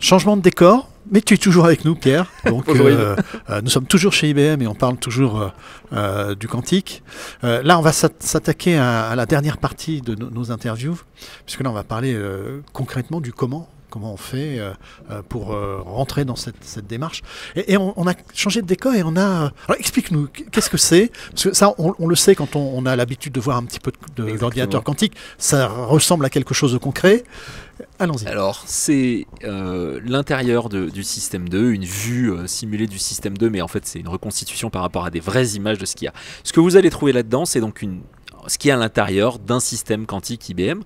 Changement de décor, mais tu es toujours avec nous, Pierre. Donc, euh, euh, nous sommes toujours chez IBM et on parle toujours euh, du quantique. là, on va s'attaquer à, la dernière partie de nos interviews, puisque là, on va parler concrètement du comment comment on fait euh, euh, pour euh, rentrer dans cette, démarche. Et, on, a changé de décor et on a... Alors explique-nous, qu'est-ce que c'est Parce que ça, on, le sait quand on, a l'habitude de voir un petit peu de, l'ordinateur quantique, ça ressemble à quelque chose de concret. Allons-y. Alors, c'est l'intérieur du système 2, une vue simulée du système 2, mais en fait, c'est une reconstitution par rapport à des vraies images de ce qu'il y a. Ce que vous allez trouver là-dedans, c'est donc une, ce qu'il y a à l'intérieur d'un système quantique IBM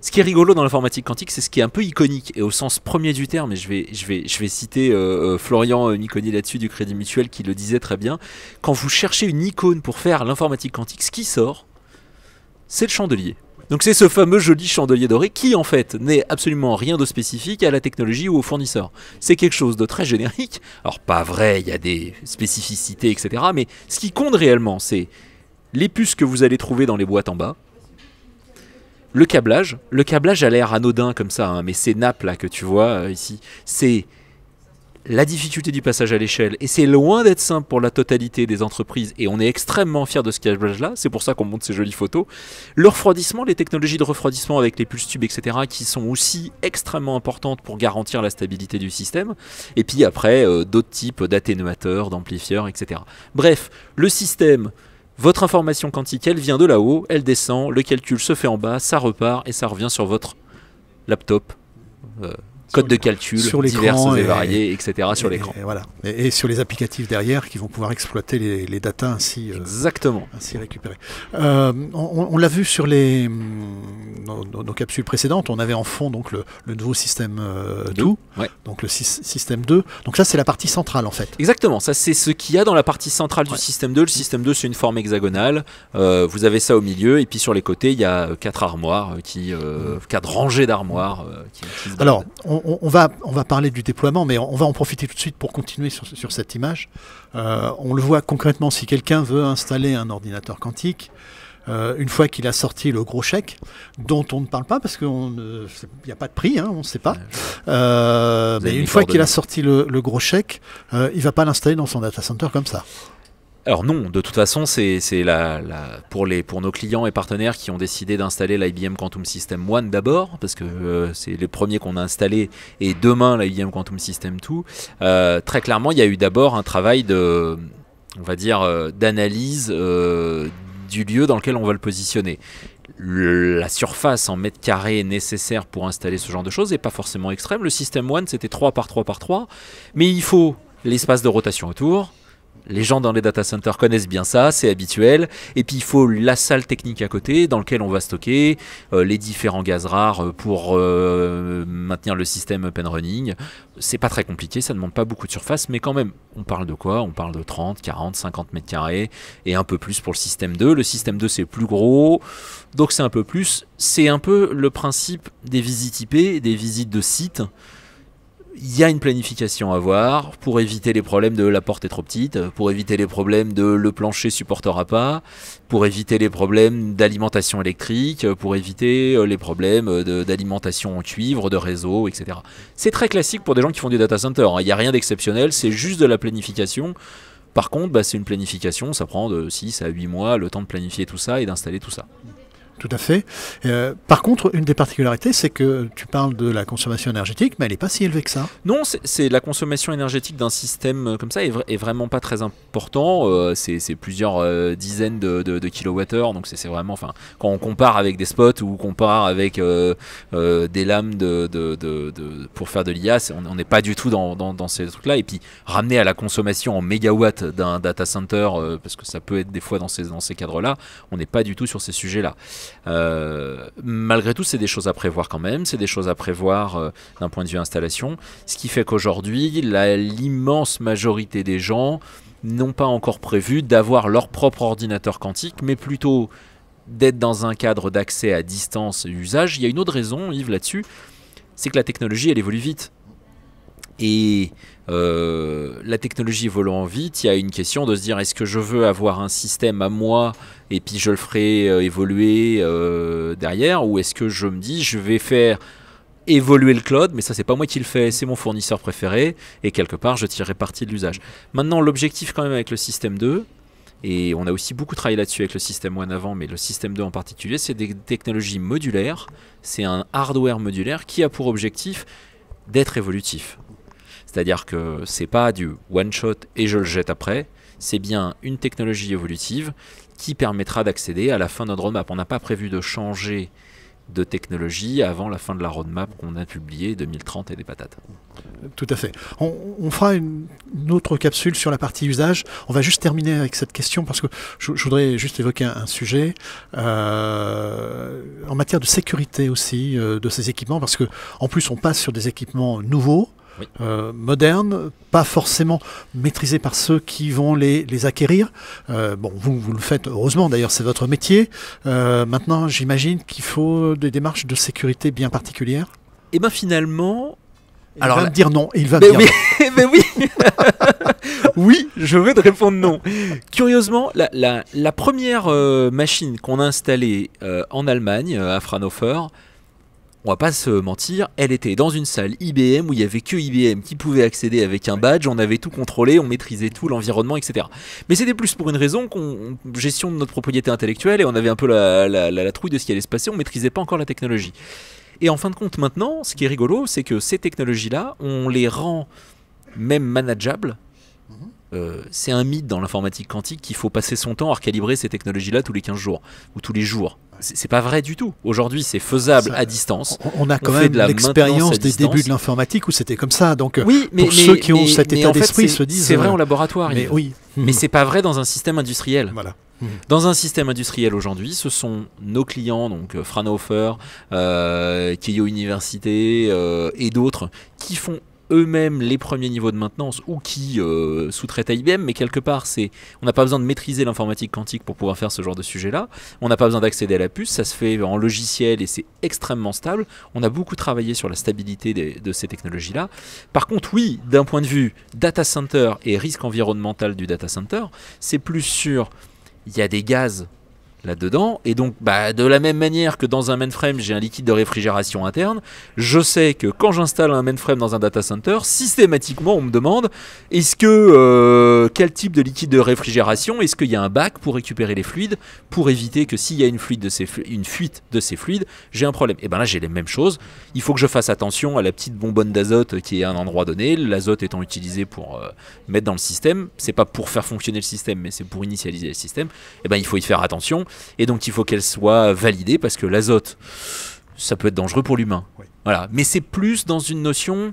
ce qui est rigolo dans l'informatique quantique, c'est ce qui est un peu iconique, et au sens premier du terme, et je vais, je vais, je vais citer euh, euh, Florian Niconi là-dessus du Crédit Mutuel qui le disait très bien, quand vous cherchez une icône pour faire l'informatique quantique, ce qui sort, c'est le chandelier. Donc c'est ce fameux joli chandelier doré qui en fait n'est absolument rien de spécifique à la technologie ou au fournisseur. C'est quelque chose de très générique. Alors pas vrai, il y a des spécificités, etc. Mais ce qui compte réellement, c'est les puces que vous allez trouver dans les boîtes en bas, le câblage. Le câblage a l'air anodin comme ça, hein, mais ces nappes là que tu vois euh, ici, c'est la difficulté du passage à l'échelle. Et c'est loin d'être simple pour la totalité des entreprises. Et on est extrêmement fiers de ce câblage-là. C'est pour ça qu'on monte ces jolies photos. Le refroidissement, les technologies de refroidissement avec les pulse tubes, etc., qui sont aussi extrêmement importantes pour garantir la stabilité du système. Et puis après, euh, d'autres types d'atténuateurs, d'amplifieurs, etc. Bref, le système votre information quantique, elle vient de là-haut, elle descend, le calcul se fait en bas, ça repart et ça revient sur votre laptop. Euh, codes de calcul sur les et, et variés, etc. sur l'écran. Et, voilà. Et, sur les applicatifs derrière qui vont pouvoir exploiter les, datas ainsi, euh, Exactement. ainsi récupérées. Euh, on, l'a vu sur les, hmm, nos, capsules précédentes, on avait en fond donc le, nouveau système 2, euh, donc le système 2. Donc ça, c'est la partie centrale en fait. Exactement, ça c'est ce qu'il y a dans la partie centrale du système 2. Le système 2, c'est une forme hexagonale. vous avez ça au milieu, et puis sur les côtés, il y a quatre armoires, qui, mmh. quatre rangées d'armoires. Qui, Alors, on, on, va, on va parler du déploiement, mais on, va en profiter tout de suite pour continuer sur, sur cette image. Euh, on le voit concrètement, si quelqu'un veut installer un ordinateur quantique, euh, une fois qu'il a sorti le gros chèque, dont on ne parle pas parce qu'il n'y a pas de prix, hein, on ne sait pas. Euh, mais une fois qu'il a sorti le, le gros chèque, il ne va pas l'installer dans son data center comme ça. Alors non, de toute façon, c'est pour, nos clients et partenaires qui ont décidé d'installer l'IBM Quantum System 1 d'abord, parce que euh, c'est les premiers qu'on a installés, et demain l'IBM Quantum System 2, euh, très clairement, il y a eu d'abord un travail de, on va dire, euh, d'analyse du lieu dans lequel on va le positionner. la surface en mètres carrés nécessaire pour installer ce genre de choses n'est pas forcément extrême. Le système 1, c'était 3 par 3 par 3, mais il faut l'espace de rotation autour, les gens dans les data centers connaissent bien ça, c'est habituel. Et puis il faut la salle technique à côté dans laquelle on va stocker euh, les différents gaz rares pour euh, maintenir le système open running. C'est pas très compliqué, ça ne demande pas beaucoup de surface, mais quand même, on parle de quoi On parle de 30, 40, 50 mètres carrés et un peu plus pour le système 2. Le système 2 c'est plus gros, donc c'est un peu plus. C'est un peu le principe des visites IP, des visites de sites il y a une planification à avoir pour éviter les problèmes de la porte est trop petite, pour éviter les problèmes de le plancher supportera pas, pour éviter les problèmes d'alimentation électrique, pour éviter euh, les problèmes d'alimentation en cuivre, de réseau, etc. C'est très classique pour des gens qui font du data center. Hein. Il n'y a rien d'exceptionnel, c'est juste de la planification. Par contre, bah, c'est une planification, ça prend de 6 à 8 mois le temps de planifier tout ça et d'installer tout ça. Tout à fait. Euh, par contre, une des particularités, c'est que tu parles de la consommation énergétique, mais elle n'est pas si élevée que ça. Non, c'est la consommation énergétique d'un système euh, comme ça est, vraiment pas très important. Euh, c'est plusieurs dizaines de, de, kilowattheures, donc c'est vraiment, enfin, quand on compare avec des spots ou compare avec des lames de, pour faire de l'IA, on n'est pas du tout dans, ces trucs-là. Et puis ramener à la consommation en mégawatts d'un data center, parce que ça peut être des fois dans dans ces cadres-là, on n'est pas du tout sur ces sujets-là. Euh, malgré tout, c'est des choses à prévoir quand même, c'est des choses à prévoir euh, d'un point de vue installation, ce qui fait qu'aujourd'hui, l'immense majorité des gens n'ont pas encore prévu d'avoir leur propre ordinateur quantique, mais plutôt d'être dans un cadre d'accès à distance et usage. Il y a une autre raison, Yves, là-dessus, c'est que la technologie, elle évolue vite. Et euh, la technologie volant vite, il y a une question de se dire est-ce que je veux avoir un système à moi et puis je le ferai euh, évoluer euh, derrière ou est-ce que je me dis je vais faire évoluer le cloud mais ça c'est pas moi qui le fais, c'est mon fournisseur préféré et quelque part je tirerai parti de l'usage. Maintenant l'objectif quand même avec le système 2 et on a aussi beaucoup travaillé là-dessus avec le système 1 avant mais le système 2 en particulier, c'est des technologies modulaires, c'est un hardware modulaire qui a pour objectif d'être évolutif. C'est-à-dire que c'est pas du one shot et je le jette après, c'est bien une technologie évolutive qui permettra d'accéder à la fin de notre roadmap. On n'a pas prévu de changer de technologie avant la fin de la roadmap qu'on a publiée 2030 et des patates. Tout à fait. On, fera une, autre capsule sur la partie usage. On va juste terminer avec cette question parce que je, voudrais juste évoquer un, sujet euh, en matière de sécurité aussi euh, de ces équipements parce que en plus on passe sur des équipements nouveaux euh, modernes, pas forcément maîtrisées par ceux qui vont les, acquérir. Euh, bon, vous, vous le faites heureusement, d'ailleurs, c'est votre métier. Euh, maintenant, j'imagine qu'il faut des démarches de sécurité bien particulières. Et eh bien, finalement, il Alors, va dire non, il va me dire oui, mais oui Oui, je vais te répondre non. Curieusement, la, première machine qu'on a installée en Allemagne, à Fraunhofer, on va pas se mentir, elle était dans une salle IBM où il y avait que IBM qui pouvait accéder avec un badge, on avait tout contrôlé, on maîtrisait tout l'environnement, etc. Mais c'était plus pour une raison qu'on gestion de notre propriété intellectuelle et on avait un peu la, la, la, trouille de ce qui allait se passer, on maîtrisait pas encore la technologie. Et en fin de compte, maintenant, ce qui est rigolo, c'est que ces technologies-là, on les rend même manageables euh, c'est un mythe dans l'informatique quantique qu'il faut passer son temps à recalibrer ces technologies-là tous les 15 jours ou tous les jours. C'est pas vrai du tout. Aujourd'hui, c'est faisable à distance. On a quand même l'expérience des débuts de l'informatique où c'était comme ça. Donc, euh, oui, mais, pour ceux qui ont cet état d'esprit se disent. C'est vrai euh, en laboratoire. Mais, oui. mais c'est pas vrai dans un système industriel. Voilà. Dans un système industriel aujourd'hui, ce sont nos clients, donc Fraunhofer, euh, Keio Université et d'autres, qui font eux-mêmes les premiers niveaux de maintenance ou qui euh, sous-traitent IBM, mais quelque part, c'est, on n'a pas besoin de maîtriser l'informatique quantique pour pouvoir faire ce genre de sujet-là. On n'a pas besoin d'accéder à la puce, ça se fait en logiciel et c'est extrêmement stable. On a beaucoup travaillé sur la stabilité de ces technologies-là. Par contre, oui, d'un point de vue data center et risque environnemental du data center, c'est plus sûr. il y a des gaz là-dedans. Et donc, bah, de la même manière que dans un mainframe, j'ai un liquide de réfrigération interne, je sais que quand j'installe un mainframe dans un data center, systématiquement, on me demande est-ce que euh, euh, quel type de liquide de réfrigération Est-ce qu'il y a un bac pour récupérer les fluides pour éviter que s'il y a une, fluide de ces une fuite de ces fluides, j'ai un problème Et eh bien là, j'ai les mêmes choses. Il faut que je fasse attention à la petite bonbonne d'azote qui est à un endroit donné, l'azote étant utilisé pour euh, mettre dans le système. C'est pas pour faire fonctionner le système, mais c'est pour initialiser le système. Et eh ben il faut y faire attention. Et donc, il faut qu'elle soit validée parce que l'azote, ça peut être dangereux pour l'humain. Voilà. Mais c'est plus dans une notion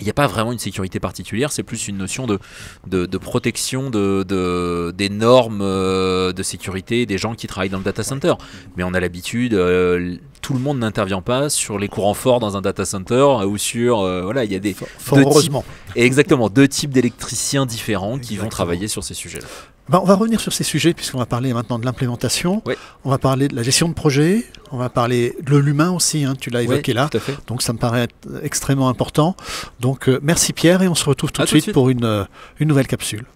il n'y a pas vraiment une sécurité particulière, c'est plus une notion de, de, protection de, des normes euh, de sécurité des gens qui travaillent dans le data center. Mais on a l'habitude, euh, tout le monde n'intervient pas sur les courants forts dans un data center euh, ou sur euh, voilà il y a des fort heureusement exactement deux types d'électriciens différents qui vont travailler sur ces sujets là. Ben, on va revenir sur ces sujets puisqu'on va parler maintenant de l'implémentation. On va parler de la gestion de projet. On va parler de l'humain aussi. Hein, tu l'as évoqué là. Donc ça me paraît extrêmement important. Donc euh, merci Pierre et on se retrouve tout, de suite, de suite pour une, une nouvelle capsule.